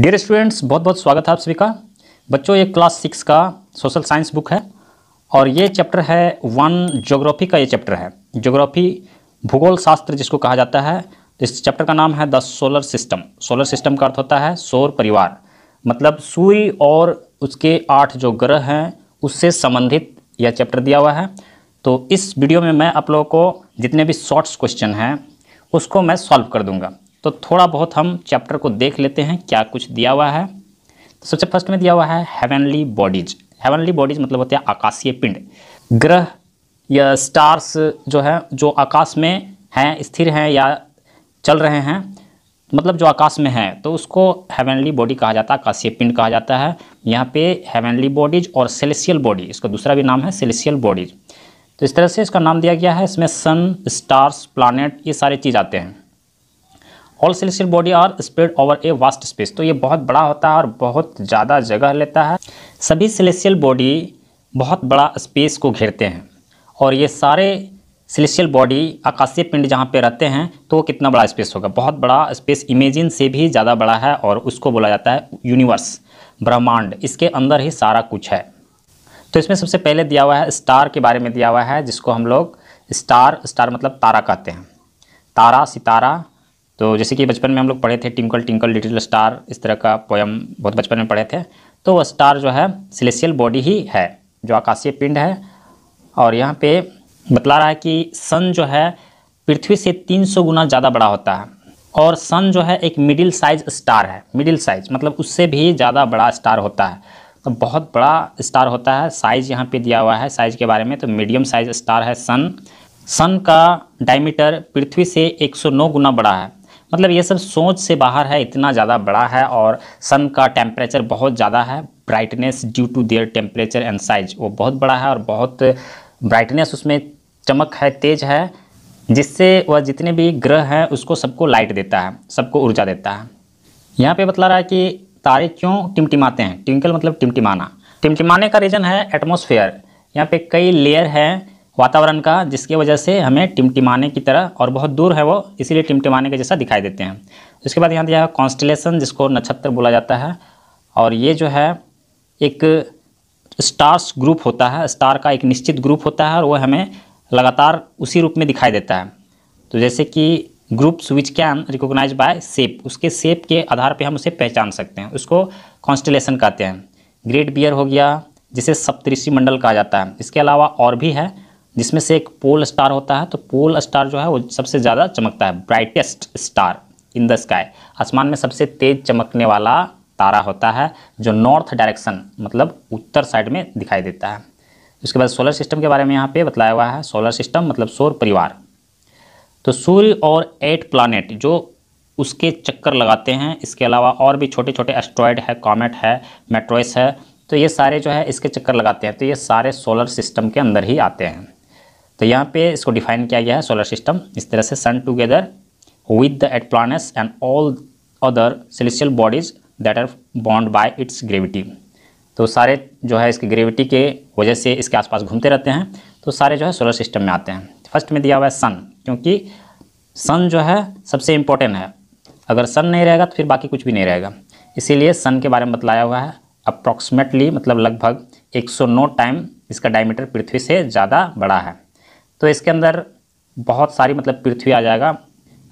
dear students बहुत बहुत स्वागत है आप सभी का बच्चों ये क्लास सिक्स का सोशल साइंस बुक है और ये चैप्टर है वन ज्योग्राफी का ये चैप्टर है ज्योग्राफी भूगोल शास्त्र जिसको कहा जाता है इस चैप्टर का नाम है the solar system solar system का अर्थ होता है सौर परिवार मतलब सूर्य और उसके आठ जो ग्रह हैं उससे संबंधित यह चैप्टर दिया हुआ है तो इस वीडियो में मैं आप लोगों को जितने भी शॉर्ट्स क्वेश्चन हैं उसको मैं सॉल्व कर दूंगा तो थोड़ा बहुत हम चैप्टर को देख लेते हैं क्या कुछ दिया हुआ है तो सबसे फर्स्ट में दिया हुआ है हेवनली बॉडीज हेवनली बॉडीज मतलब होते हैं आकाशीय पिंड ग्रह या स्टार्स जो है जो आकाश में हैं स्थिर हैं या चल रहे हैं मतलब जो आकाश में है तो उसको हेवनली बॉडी कहा जाता है आकाशीय पिंड कहा जाता है यहाँ पे हेवनली बॉडीज और सेलेसियल बॉडी इसका दूसरा भी नाम है सेलेसियल बॉडीज तो इस तरह से इसका नाम दिया गया है इसमें सन स्टार्स प्लानट ये सारे चीज़ आते हैं all celestial body are spread over a vast space तो ये बहुत बड़ा होता है और बहुत ज़्यादा जगह लेता है सभी सेलेसियल बॉडी बहुत बड़ा स्पेस को घेरते हैं और ये सारे सेलेशियल बॉडी आकाशीय पिंड जहाँ पे रहते हैं तो वो कितना बड़ा स्पेस होगा बहुत बड़ा स्पेस इमेजिन से भी ज़्यादा बड़ा है और उसको बोला जाता है यूनिवर्स ब्रह्मांड इसके अंदर ही सारा कुछ है तो इसमें सबसे पहले दिया हुआ है स्टार के बारे में दिया हुआ है जिसको हम लोग स्टार स्टार मतलब तारा कहते हैं तारा सितारा तो जैसे कि बचपन में हम लोग पढ़े थे टिंकल टिंकल लिटिल स्टार इस तरह का पोयम बहुत बचपन में पढ़े थे तो वह स्टार जो है सिलेसियल बॉडी ही है जो आकाशीय पिंड है और यहाँ पे बतला रहा है कि सन जो है पृथ्वी से 300 गुना ज़्यादा बड़ा होता है और सन जो है एक मिडिल साइज स्टार है मिडिल साइज मतलब उससे भी ज़्यादा बड़ा स्टार होता है तो बहुत बड़ा स्टार होता है साइज यहाँ पे दिया हुआ है साइज के बारे में तो मीडियम साइज स्टार है सन सन का डायमीटर पृथ्वी से 109 गुना बड़ा है मतलब ये सब सोच से बाहर है इतना ज़्यादा बड़ा है और सन का टेम्परेचर बहुत ज़्यादा है brightness due to their temperature and size वो बहुत बड़ा है और बहुत ब्राइटनेस उसमें चमक है तेज है जिससे वह जितने भी ग्रह हैं उसको सबको लाइट देता है सबको ऊर्जा देता है यहाँ पे बतला रहा है कि तारे क्यों टिमटिमाते हैं ट्विंकल मतलब टिमटिमाना टिमटिमाने का रीज़न है एटमोसफेयर यहाँ पे कई लेयर हैं वातावरण का जिसकी वजह से हमें टिमटिमाने की तरह और बहुत दूर है वो इसीलिए टिमटिमाने के जैसा दिखाई देते हैं उसके बाद यहाँ दिया है कॉन्स्टलेसन जिसको नक्षत्र बोला जाता है और ये जो है एक स्टार्स ग्रुप होता है स्टार का एक निश्चित ग्रुप होता है और वो हमें लगातार उसी रूप में दिखाई देता है तो जैसे कि groups which can recognise by shape उसके सेप के आधार पे हम उसे पहचान सकते हैं उसको कॉन्स्टलेसन कहते हैं ग्रेट बियर हो गया जिसे सप्तऋषि मंडल कहा जाता है इसके अलावा और भी है जिसमें से एक पोल स्टार होता है तो पोल स्टार जो है वो सबसे ज़्यादा चमकता है brightest star in the sky आसमान में सबसे तेज चमकने वाला तारा होता है जो नॉर्थ डायरेक्शन मतलब उत्तर साइड में दिखाई देता है उसके बाद सोलर सिस्टम के बारे में यहाँ पे बताया हुआ है सोलर सिस्टम मतलब सौर परिवार तो सूर्य और एट प्लानट जो उसके चक्कर लगाते हैं इसके अलावा और भी छोटे छोटे एस्ट्रॉयड है कॉमेट है मेट्रोइस है तो ये सारे जो है इसके चक्कर लगाते हैं तो ये सारे सोलर सिस्टम के अंदर ही आते हैं तो यहाँ पे इसको डिफाइन किया गया है सोलर सिस्टम इस तरह से sun together with the eight planets and all other celestial bodies that are bound by its gravity तो सारे जो है इसके ग्रेविटी के वजह से इसके आसपास घूमते रहते हैं तो सारे जो है सोलर सिस्टम में आते हैं फर्स्ट में दिया हुआ है सन क्योंकि सन जो है सबसे इम्पोर्टेंट है अगर सन नहीं रहेगा तो फिर बाकी कुछ भी नहीं रहेगा इसीलिए सन के बारे में बतलाया हुआ है अप्रॉक्सीमेटली मतलब लगभग 109 टाइम इसका डायमीटर पृथ्वी से ज़्यादा बड़ा है तो इसके अंदर बहुत सारी मतलब पृथ्वी आ जाएगा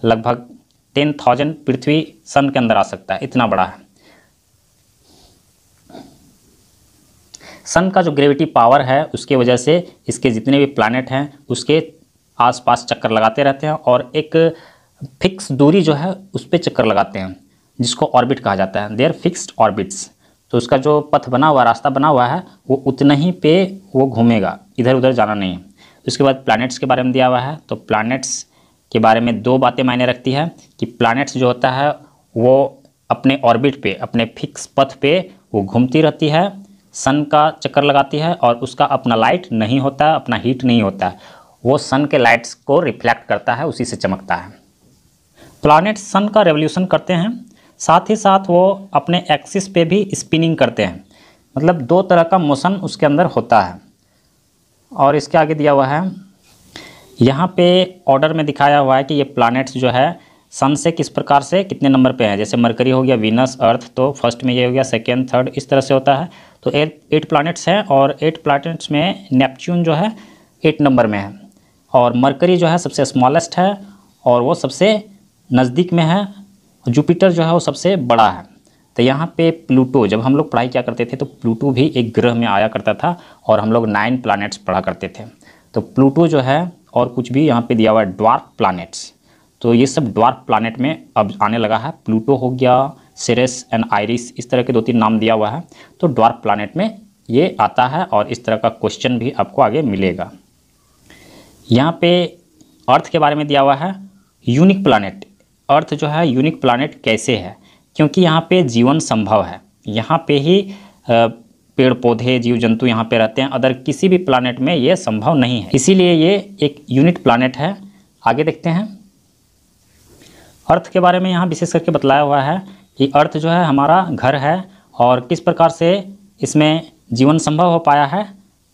लगभग टेन थाउजेंड पृथ्वी सन के अंदर आ सकता है इतना बड़ा है सन का जो ग्रेविटी पावर है उसके वजह से इसके जितने भी प्लानट हैं उसके आसपास चक्कर लगाते रहते हैं और एक फिक्स दूरी जो है उस पर चक्कर लगाते हैं जिसको ऑर्बिट कहा जाता है देयर फिक्स्ड ऑर्बिट्स तो उसका जो पथ बना हुआ रास्ता बना हुआ है वो उतना ही पे वो घूमेगा इधर उधर जाना नहीं है तो इसके बाद प्लानट्स के बारे में दिया हुआ है तो प्लानट्स के बारे में दो बातें मायने रखती है कि प्लानट्स जो होता है वो अपने ऑर्बिट पे अपने फिक्स पथ पे वो घूमती रहती है सन का चक्कर लगाती है और उसका अपना लाइट नहीं होता अपना हीट नहीं होता वो सन के लाइट्स को रिफ्लेक्ट करता है उसी से चमकता है प्लानट्स सन का रेवोल्यूशन करते हैं साथ ही साथ वो अपने एक्सिस पे भी स्पिनिंग करते हैं मतलब दो तरह का मोशन उसके अंदर होता है और इसके आगे दिया हुआ है यहाँ पे ऑर्डर में दिखाया हुआ है कि ये प्लानट्स जो है सन से किस प्रकार से कितने नंबर पे हैं जैसे मरकरी हो गया वीनस अर्थ तो फर्स्ट में ये हो गया सेकेंड थर्ड इस तरह से होता है तो एट एट प्लानट्स हैं और एट प्लानट्स में नेपच्यून जो है एट नंबर में है और मरकरी जो है सबसे स्मॉलेस्ट है और वो सबसे नज़दीक में है जुपिटर जो है वो सबसे बड़ा है तो यहाँ पे प्लूटो जब हम लोग पढ़ाई क्या करते थे तो प्लूटो भी एक ग्रह में आया करता था और हम लोग नाइन प्लानट्स पढ़ा करते थे तो प्लूटो जो है और कुछ भी यहाँ पे दिया हुआ है ड्वार्क प्लानट्स तो ये सब ड्वार्क प्लानट में अब आने लगा है प्लूटो हो गया सेरेस एंड आयरिस इस तरह के दो तीन नाम दिया हुआ है तो ड्वार्क प्लानट में ये आता है और इस तरह का क्वेश्चन भी आपको आगे मिलेगा यहाँ पे अर्थ के बारे में दिया हुआ है यूनिक प्लानट अर्थ जो है यूनिक प्लानट कैसे है क्योंकि यहाँ पे जीवन संभव है यहाँ पे ही पेड़ पौधे जीव जंतु यहाँ पे रहते हैं अदर किसी भी प्लानट में ये संभव नहीं है इसीलिए ये एक यूनिट प्लानट है आगे देखते हैं अर्थ के बारे में यहाँ विशेष करके बतलाया हुआ है कि अर्थ जो है हमारा घर है और किस प्रकार से इसमें जीवन संभव हो पाया है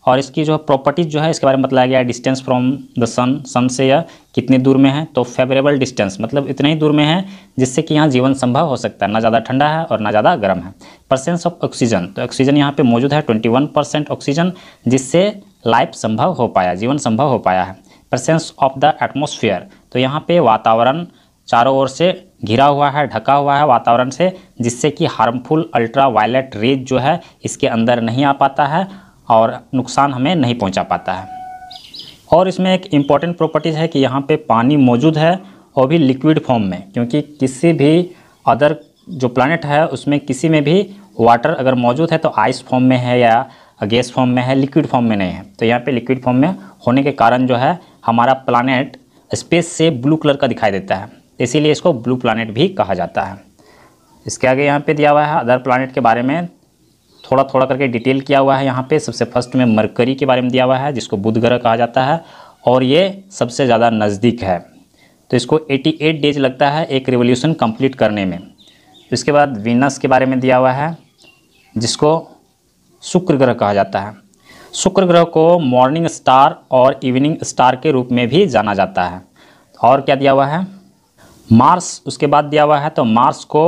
और इसकी जो प्रॉपर्टीज़ जो है इसके बारे में बताया गया है distance from the sun sun से या कितने दूर में है तो फेवरेबल डिस्टेंस मतलब इतने ही दूर में है जिससे कि यहाँ जीवन संभव हो सकता है ना ज़्यादा ठंडा है और ना ज़्यादा गर्म है परसेंस ऑफ ऑक्सीजन तो ऑक्सीजन यहाँ पर मौजूद है ट्वेंटी परसेंट ऑक्सीजन जिससे लाइफ संभव हो पाया जीवन संभव हो पाया है परसेंस ऑफ द एटमोसफियर तो यहाँ पर वातावरण चारों ओर से घिरा हुआ है ढका हुआ है वातावरण से जिससे कि हार्मफुल अल्ट्रा वायलेट रेज जो है इसके अंदर नहीं आ पाता है और नुकसान हमें नहीं पहुंचा पाता है और इसमें एक इम्पॉर्टेंट प्रॉपर्टीज़ है कि यहाँ पे पानी मौजूद है और भी लिक्विड फॉर्म में क्योंकि किसी भी अदर जो प्लानट है उसमें किसी में भी वाटर अगर मौजूद है तो आइस फॉर्म में है या गैस फॉर्म में है लिक्विड फॉर्म में नहीं है तो यहाँ पर लिक्विड फॉर्म में होने के कारण जो है हमारा प्लानट स्पेस से ब्लू कलर का दिखाई देता है इसीलिए इसको ब्लू प्लानट भी कहा जाता है इसके आगे यहाँ पे दिया हुआ है अदर प्लानट के बारे में थोड़ा थोड़ा करके डिटेल किया हुआ है यहाँ पे सबसे फर्स्ट में मरकरी के बारे में दिया हुआ है जिसको बुध ग्रह कहा जाता है और ये सबसे ज़्यादा नज़दीक है तो इसको 88 डेज लगता है एक रिवोल्यूशन कंप्लीट करने में इसके बाद वीनस के बारे में दिया हुआ है जिसको शुक्र ग्रह कहा जाता है शुक्र ग्रह को मॉर्निंग स्टार और इवनिंग स्टार के रूप में भी जाना जाता है और क्या दिया हुआ है मार्स उसके बाद दिया हुआ है तो मार्स को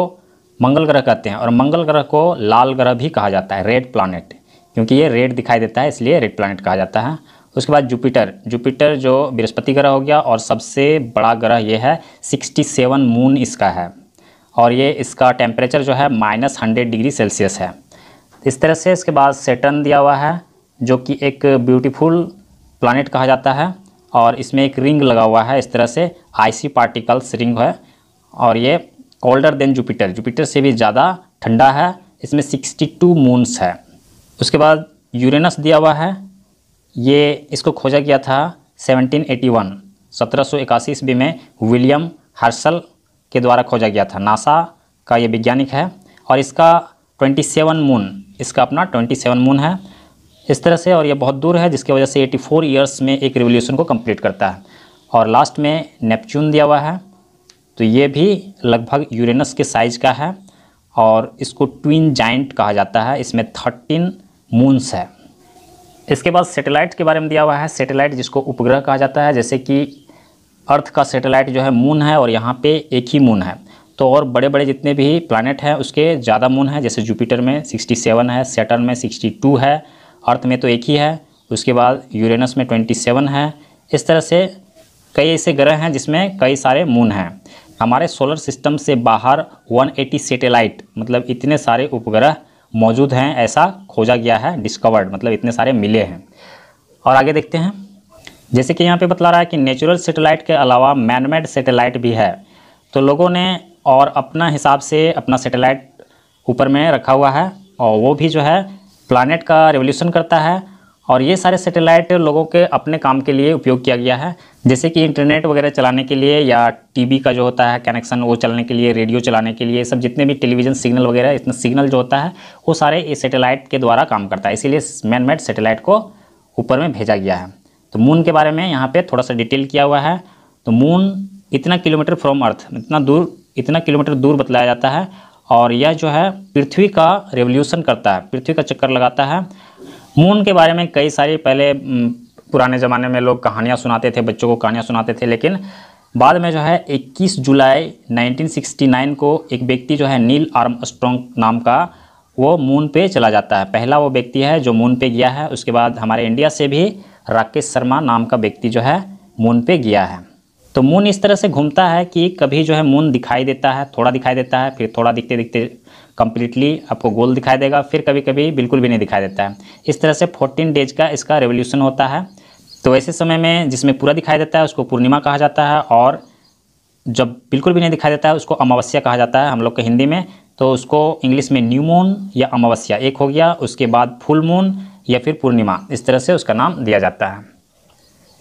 मंगल ग्रह कहते हैं और मंगल ग्रह को लाल ग्रह भी कहा जाता है रेड प्लानट क्योंकि ये रेड दिखाई देता है इसलिए रेड प्लानट कहा जाता है उसके बाद जुपिटर जुपिटर जो बृहस्पति ग्रह हो गया और सबसे बड़ा ग्रह ये है 67 मून इसका है और ये इसका टेम्परेचर जो है माइनस हंड्रेड डिग्री सेल्सियस है इस तरह से इसके बाद सेटन दिया हुआ है जो कि एक ब्यूटीफुल प्लानट कहा जाता है और इसमें एक रिंग लगा हुआ है इस तरह से आईसी पार्टिकल्स रिंग है और ये कोल्डर देन जुपिटर जुपिटर से भी ज़्यादा ठंडा है इसमें 62 मून्स है उसके बाद यूरेनस दिया हुआ है ये इसको खोजा गया था 1781 1781 ईस्वी में विलियम हर्सल के द्वारा खोजा गया था नासा का ये वैज्ञानिक है और इसका 27 मून इसका अपना 27 मून है इस तरह से और ये बहुत दूर है जिसकी वजह से 84 ईयर्स में एक रिवोल्यूशन को कंप्लीट करता है और लास्ट में नेपच्यून दिया हुआ है तो ये भी लगभग यूरेनस के साइज का है और इसको ट्विन जाइंट कहा जाता है इसमें थर्टीन मून्स है इसके बाद सेटेलाइट के बारे में दिया हुआ है सेटेलाइट जिसको उपग्रह कहा जाता है जैसे कि अर्थ का सेटेलाइट जो है मून है और यहाँ पे एक ही मून है तो और बड़े बड़े जितने भी प्लानट हैं उसके ज़्यादा मून हैं जैसे जुपिटर में 67 है सैटर्न में 62 है अर्थ में तो एक ही है उसके बाद यूरेनस में 27 है इस तरह से कई ऐसे ग्रह हैं जिसमें कई सारे मून हैं हमारे सोलर सिस्टम से बाहर 180 सेटेलाइट मतलब इतने सारे उपग्रह मौजूद हैं ऐसा खोजा गया है डिस्कवर्ड मतलब इतने सारे मिले हैं और आगे देखते हैं जैसे कि यहाँ पे बतला रहा है कि नेचुरल सेटेलाइट के अलावा मैनमेड सेटेलाइट भी है तो लोगों ने और अपना हिसाब से अपना सेटेलाइट ऊपर में रखा हुआ है और वो भी जो है प्लानट का रेवोल्यूशन करता है और ये सारे सैटेलाइट लोगों के अपने काम के लिए उपयोग किया गया है जैसे कि इंटरनेट वगैरह चलाने के लिए या टीवी का जो होता है कनेक्शन वो चलने के लिए रेडियो चलाने के लिए सब जितने भी टेलीविजन सिग्नल वगैरह इतना सिग्नल जो होता है वो सारे इस सेटेलाइट के द्वारा काम करता है इसीलिए मैन मेड सेटेलाइट को ऊपर में भेजा गया है तो मून के बारे में यहाँ पर थोड़ा सा डिटेल किया हुआ है तो मून इतना किलोमीटर फ्रॉम अर्थ इतना दूर इतना किलोमीटर दूर बतलाया जाता है और यह जो है पृथ्वी का रेवोल्यूशन करता है पृथ्वी का चक्कर लगाता है मून के बारे में कई सारी पहले पुराने ज़माने में लोग कहानियाँ सुनाते थे बच्चों को कहानियाँ सुनाते थे लेकिन बाद में जो है 21 जुलाई 1969 को एक व्यक्ति जो है नील आर्म नाम का वो मून पे चला जाता है पहला वो व्यक्ति है जो मून पे गया है उसके बाद हमारे इंडिया से भी राकेश शर्मा नाम का व्यक्ति जो है मून पे गया है तो मून इस तरह से घूमता है कि कभी जो है मून दिखाई देता है थोड़ा दिखाई देता है फिर थोड़ा दिखते दिखते कंप्लीटली आपको गोल दिखाई देगा फिर कभी कभी बिल्कुल भी नहीं दिखाई देता है इस तरह से फोर्टीन डेज का इसका रेवोल्यूशन होता है तो ऐसे समय में जिसमें पूरा दिखाई देता है उसको पूर्णिमा कहा जाता है और जब बिल्कुल भी नहीं दिखाई देता है उसको अमावस्या कहा जाता है हम लोग के हिंदी में तो उसको इंग्लिश में न्यू मून या अमावस्या एक हो गया उसके बाद फुल मून या फिर पूर्णिमा इस तरह से उसका नाम दिया जाता है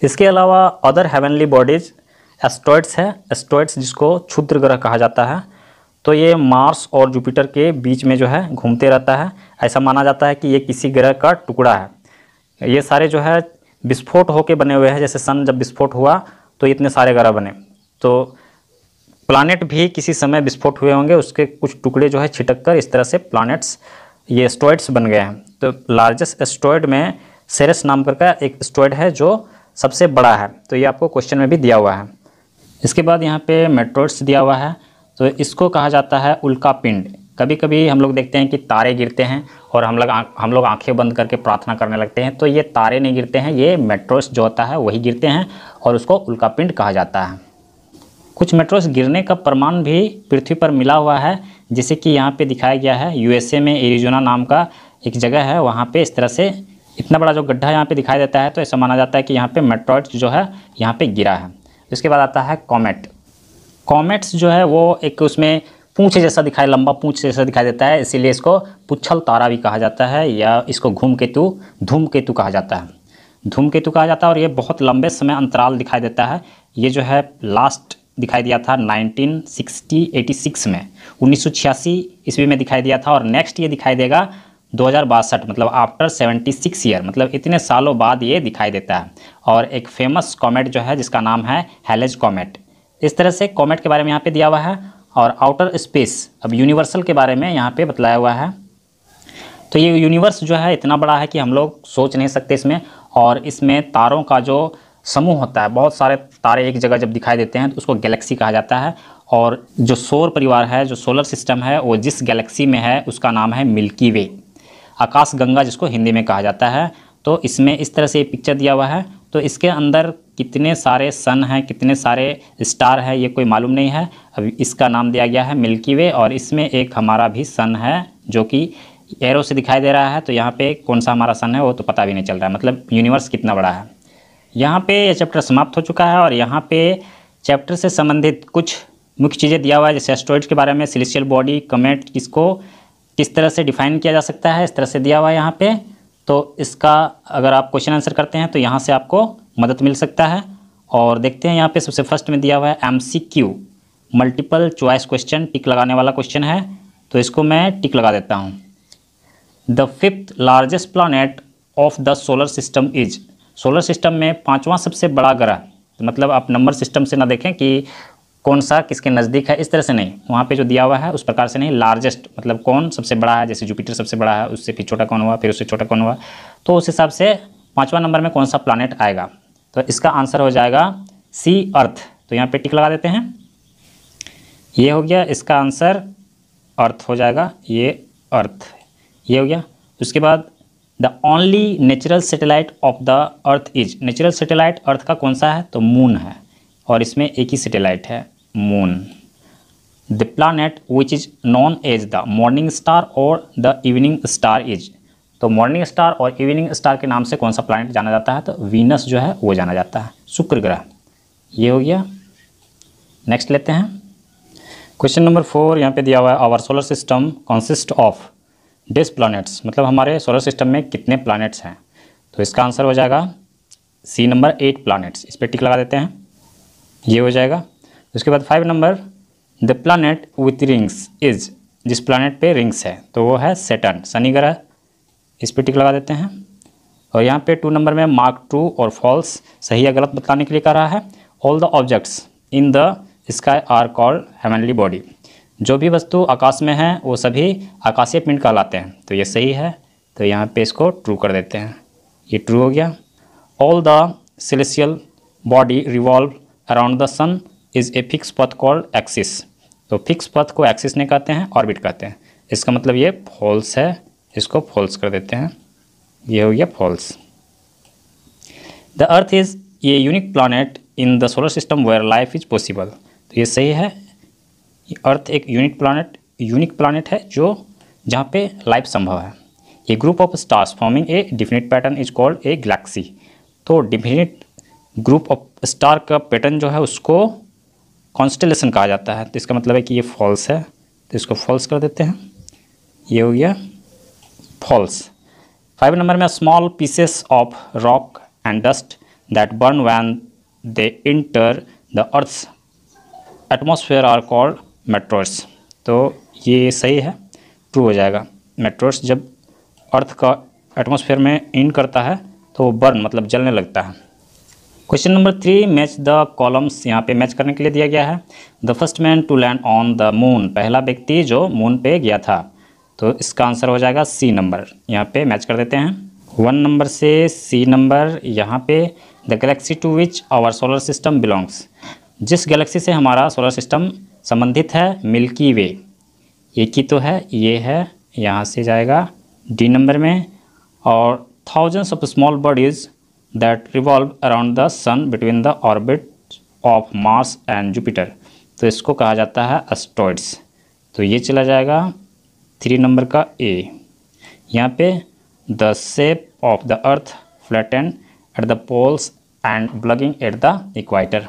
इसके अलावा अदर हेवनली बॉडीज़ एस्ट्रॉइड्स है एस्टॉइड्स जिसको क्षुद्र ग्रह कहा जाता है तो ये मार्स और जुपिटर के बीच में जो है घूमते रहता है ऐसा माना जाता है कि ये किसी ग्रह का टुकड़ा है ये सारे जो है विस्फोट होके बने हुए हैं जैसे सन जब विस्फोट हुआ तो इतने सारे ग्रह बने तो प्लानट भी किसी समय विस्फोट हुए होंगे उसके कुछ टुकड़े जो है छिटक कर इस तरह से प्लानट्स ये एस्टॉइड्स बन गए हैं तो लार्जेस्ट एस्ट्रॉयड में सेरेस नाम करके एक एस्टॉइड है जो सबसे बड़ा है तो ये आपको क्वेश्चन में भी दिया हुआ है इसके बाद यहाँ पे मेट्रोइड्स दिया हुआ है तो इसको कहा जाता है उल्का पिंड कभी कभी हम लोग देखते हैं कि तारे गिरते हैं और हम लोग हम लोग आंखें बंद करके प्रार्थना करने लगते हैं तो ये तारे नहीं गिरते हैं ये मेट्रोस जो होता है वही गिरते हैं और उसको उल्का पिंड कहा जाता है कुछ मेट्रोस गिरने का प्रमाण भी पृथ्वी पर मिला हुआ है जैसे कि यहाँ पर दिखाया गया है यू में एरिजोना नाम का एक जगह है वहाँ पर इस तरह से इतना बड़ा जो गड्ढा यहाँ पे दिखाई देता है तो ऐसा माना जाता है कि यहाँ पे मेट्रॉइड जो है यहाँ पे गिरा है इसके बाद आता है कॉमेट कॉमेट्स जो है वो एक उसमें पूछ जैसा दिखाई लंबा पूछ जैसा दिखाई देता है इसीलिए इसको पुच्छल तारा भी कहा जाता है या इसको घूम केतु धूम केतु कहा जाता है धूम केतु कहा जाता है और ये बहुत लंबे समय अंतराल दिखाई देता है ये जो है लास्ट दिखाई दिया था 1960-86 में उन्नीस ईस्वी में दिखाई दिया था और नेक्स्ट ये दिखाई देगा दो मतलब आफ्टर 76 ईयर मतलब इतने सालों बाद ये दिखाई देता है और एक फेमस कॉमेट जो है जिसका नाम है हेलेज कॉमेट इस तरह से कॉमेट के बारे में यहाँ पे दिया हुआ है और आउटर स्पेस अब यूनिवर्सल के बारे में यहाँ पे बताया हुआ है तो ये यूनिवर्स जो है इतना बड़ा है कि हम लोग सोच नहीं सकते इसमें और इसमें तारों का जो समूह होता है बहुत सारे तारे एक जगह जब दिखाई देते हैं तो उसको गैलेक्सी कहा जाता है और जो सौर परिवार है जो सोलर सिस्टम है वो जिस गैलेक्सी में है उसका नाम है मिल्की वे आकाश गंगा जिसको हिंदी में कहा जाता है तो इसमें इस तरह से ये पिक्चर दिया हुआ है तो इसके अंदर कितने सारे सन हैं कितने सारे स्टार हैं ये कोई मालूम नहीं है अब इसका नाम दिया गया है मिल्की वे और इसमें एक हमारा भी सन है जो कि एरो से दिखाई दे रहा है तो यहाँ पे कौन सा हमारा सन है वो तो पता भी नहीं चल रहा है मतलब यूनिवर्स कितना बड़ा है यहाँ पे ये चैप्टर समाप्त हो चुका है और यहाँ पे चैप्टर से संबंधित कुछ मुख्य चीज़ें दिया हुआ है जैसे एस्ट्रॉइड के बारे में सिलिशियल बॉडी कमेंट किसको किस तरह से डिफाइन किया जा सकता है इस तरह से दिया हुआ है यहाँ पर तो इसका अगर आप क्वेश्चन आंसर करते हैं तो यहाँ से आपको मदद मिल सकता है और देखते हैं यहाँ पे सबसे फर्स्ट में दिया हुआ है M C Q multiple choice question tick लगाने वाला क्वेश्चन है तो इसको मैं टिक लगा देता हूँ the fifth largest planet of the solar system is solar system में पाँचवा सबसे बड़ा ग्रह तो मतलब आप नंबर सिस्टम से ना देखें कि कौन सा किसके नज़दीक है इस तरह से नहीं वहाँ पे जो दिया हुआ है उस प्रकार से नहीं लार्जेस्ट मतलब कौन सबसे बड़ा है जैसे जुपिटर सबसे बड़ा है उससे फिर छोटा कौन हुआ फिर उससे छोटा कौन हुआ तो उस हिसाब से पाँचवा नंबर में कौन सा प्लानट आएगा तो इसका आंसर हो जाएगा सी अर्थ तो यहाँ पे टिक लगा देते हैं ये हो गया इसका आंसर अर्थ हो जाएगा ये अर्थ ये हो गया उसके बाद the only natural satellite of the earth is natural satellite earth का कौन सा है तो मून है और इसमें एक ही सेटेलाइट है moon the planet which is known as the morning star और द इवनिंग स्टार इज तो मॉर्निंग स्टार और इवनिंग स्टार के नाम से कौन सा प्लानट जाना जाता है तो वीनस जो है वो जाना जाता है शुक्र ग्रह ये हो गया नेक्स्ट लेते हैं क्वेश्चन नंबर फोर यहाँ पे दिया हुआ है our solar system consist of these planets मतलब हमारे सोलर सिस्टम में कितने प्लानट्स हैं तो इसका आंसर हो जाएगा सी नंबर एट प्लानट्स इस पर टिक लगा देते हैं ये हो जाएगा उसके बाद five number the planet with rings is जिस प्लानट पे रिंग्स है तो वो है सेटन शनि ग्रह इस पर टिक लगा देते हैं और यहाँ पे टू नंबर में मार्क ट्रू और फॉल्स सही या गलत बताने के लिए कर रहा है all the objects in the sky are called heavenly body जो भी वस्तु आकाश में है वो सभी आकाशीय पिंड कहलाते हैं तो ये सही है तो यहाँ पे इसको ट्रू कर देते हैं ये ट्रू हो गया all the celestial body revolve around the sun is a fix path called axis तो फिक्स पथ को एक्सिस नहीं कहते हैं ऑर्बिट कहते हैं इसका मतलब ये फॉल्स है इसको फॉल्स कर देते हैं ये हो गया फॉल्स द अर्थ इज़ ये unique planet in the solar system where life is possible तो ये सही है अर्थ एक यूनिक प्लानट यूनिक प्लानट है जो जहाँ पे लाइफ संभव है a group of stars forming a definite pattern is called a galaxy तो डिफिनिट ग्रुप ऑफ स्टार का पैटर्न जो है उसको कॉन्स्टलेशन कहा जाता है तो इसका मतलब है कि ये फॉल्स है तो इसको फॉल्स कर देते हैं ये हो गया फॉल्स फाइव नंबर में small pieces of rock and dust that burn when they enter the earth atmosphere are called meteors तो ये सही है ट्रू हो जाएगा मेट्रोस जब अर्थ का एटमोसफेयर में इन करता है तो वो बर्न मतलब जलने लगता है question number three match the columns यहाँ पे मैच करने के लिए दिया गया है the first man to land on the moon पहला व्यक्ति जो मून पे गया था तो इसका आंसर हो जाएगा सी नंबर यहाँ पे मैच कर देते हैं वन नंबर से सी नंबर यहाँ पे the galaxy to which our solar system belongs जिस गैलेक्सी से हमारा सोलर सिस्टम संबंधित है मिल्की वे एक ही तो है ये है यहाँ से जाएगा डी नंबर में और thousands of small bodies that revolve around the sun between the orbit of Mars and Jupiter तो इसको कहा जाता है एस्टोइड्स तो ये चला जाएगा थ्री नंबर का ए यहाँ पे the shape of the earth and at the poles and bulging at the equator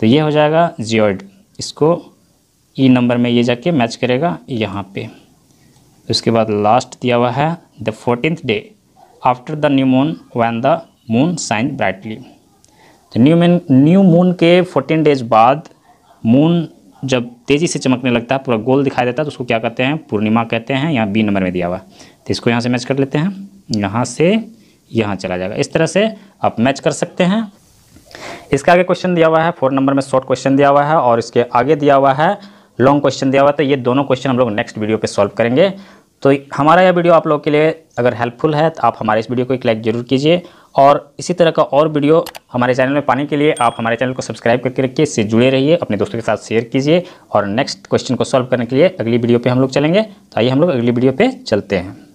तो ये हो जाएगा जियोड इसको ई e नंबर में ये जाके मैच करेगा यहाँ पे उसके बाद लास्ट दिया हुआ है the fourteen day after the new moon when the moon shine brightly तो न्यू मून न्यू मून के फोर्टीन डेज बाद मून जब तेज़ी से चमकने लगता है पूरा गोल दिखाई देता है तो उसको क्या कहते हैं पूर्णिमा कहते हैं यहाँ बी नंबर में दिया हुआ तो इसको यहाँ से मैच कर लेते हैं यहाँ से यहाँ चला जाएगा इस तरह से आप मैच कर सकते हैं इसका आगे क्वेश्चन दिया हुआ है फोर नंबर में शॉर्ट क्वेश्चन दिया हुआ है और इसके आगे दिया हुआ है लॉन्ग क्वेश्चन दिया हुआ है तो ये दोनों क्वेश्चन हम लोग नेक्स्ट वीडियो पे सॉल्व करेंगे तो हमारा यह वीडियो आप लोगों के लिए अगर हेल्पफुल है तो आप हमारे इस वीडियो को एक लाइक ज़रूर कीजिए और इसी तरह का और वीडियो हमारे चैनल में पाने के लिए आप हमारे चैनल को सब्सक्राइब करके रखिए इससे जुड़े रहिए अपने दोस्तों के साथ शेयर कीजिए और नेक्स्ट क्वेश्चन को सॉल्व करने के लिए अगली वीडियो पे हम लोग चलेंगे तो आइए हम लोग अगली वीडियो पे चलते हैं